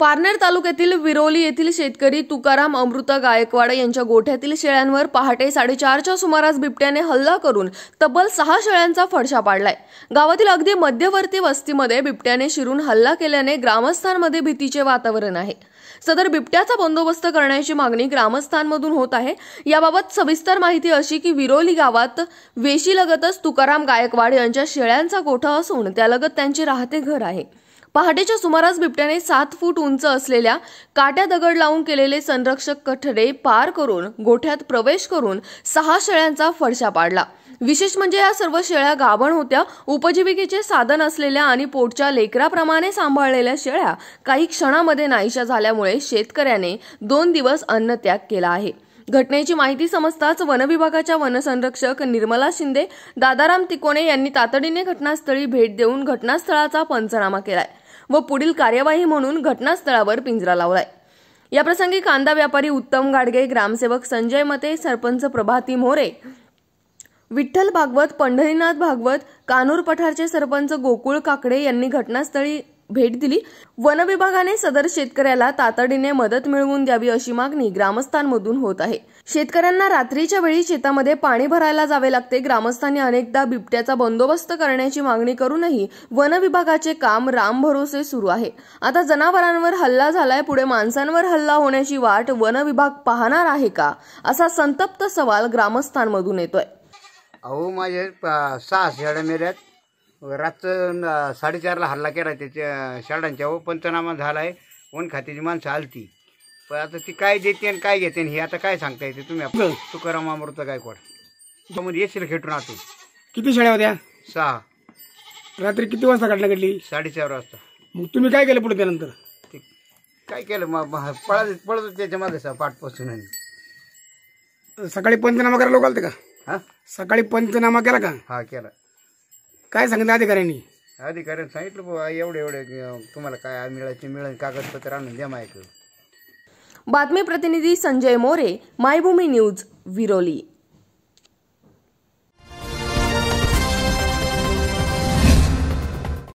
पारनेर तालुक्यातील विरोली येथील शेतकरी तुकाराम अमृता गायकवाड यांच्या गोठ्यातील शेळ्यांवर पहाटे साडेचारच्या सुमारास बिबट्याने हल्ला करून तब्बल सहा शेळ्यांचा फडशा पाडलाय गावातील अगदी मध्यवर्ती वस्तीमध्ये बिबट्याने शिरून हल्ला केल्याने ग्रामस्थांमध्ये भीतीचे वातावरण आहे सदर बिबट्याचा बंदोबस्त करण्याची मागणी ग्रामस्थांमधून होत आहे याबाबत सविस्तर माहिती अशी की विरोली गावात वेशीलगतच तुकाराम गायकवाड यांच्या शेळ्यांचा गोठा असून त्यालगत त्यांचे राहते घर आहे पहाटेच्या सुमारास बिबट्याने सात फूट उंच असलेल्या काट्या दगड लावून केलेले संरक्षक कठडे पार करून गोठ्यात प्रवेश करून सहा शेळ्यांचा फडशा पाडला विशेष म्हणजे या सर्व शेळ्या गाभण होत्या उपजीविकेचे साधन असलेल्या आणि पोटच्या लेकराप्रमाणे सांभाळलेल्या शेळ्या काही क्षणामध्ये नाहीशा झाल्यामुळे शेतकऱ्याने दोन दिवस अन्नत्याग केला आहे घटनेची माहिती समजताच वनविभागाच्या वनसंरक्षक निर्मला शिंदे दादाराम तिकोणे यांनी तातडीने घटनास्थळी भेट देऊन घटनास्थळाचा पंचनामा केलाय व पुढील कार्यवाही म्हणून घटनास्थळावर पिंजरा लावलाय याप्रसंगी कांदा व्यापारी उत्तम गाडगे ग्रामसेवक संजय मते सरपंच प्रभाती मोरे विठ्ठल भागवत पंढरीनाथ भागवत कानूर पठारचे सरपंच गोकुळ काकडे यांनी घटनास्थळी भेट दिली वन विभागाने सदर शेतकऱ्याला तातडीने मदत मिळवून द्यावी अशी मागणी ग्रामस्थांमधून होत आहे शेतकऱ्यांना रात्रीच्या वेळी शेतामध्ये पाणी भरायला जावे लागते ग्रामस्थांनी अनेकदा बिबट्याचा बंदोबस्त करण्याची मागणी करूनही वन विभागाचे काम राम भरोसे सुरू आहे आता जनावरांवर हल्ला झालाय पुढे माणसांवर हल्ला होण्याची वाट वन विभाग पाहणार आहे का असा संतप्त सवाल ग्रामस्थांमधून येतोय अहो माझे सहा शेड रातचं साडेचारला हल्ला केला त्याच्या व पंचनामा झाला आहे वन खात्याची माणसं आलती पण आता ती काय देते आणि काय घेते आणि हे आता काय सांगता येते तुम्ही बरं. तुकाराम अमृत गायकवाड म्हणजे येशील खेटून आतून किती शाळा होत्या सहा रात्री किती वाजता घटना घडली साडेचार वाजता मग तुम्ही काय केलं पुढे त्यानंतर ते काय केलं मग पळत पळत त्याच्या मागे पाठपासून आणि सकाळी पंचनामा करायला लोक आलते का हां सकाळी पंचनामा केला का हा केला काय सांगितलं अधिकाऱ्यांनी अधिकाऱ्यांनी सांगितलं बुवा एवढे एवढे तुम्हाला काय मिळायचे मिळेल कागदपत्र आणून द्या माहिती बातमी प्रतिनिधी संजय मोरे मायभूमी न्यूज विरोली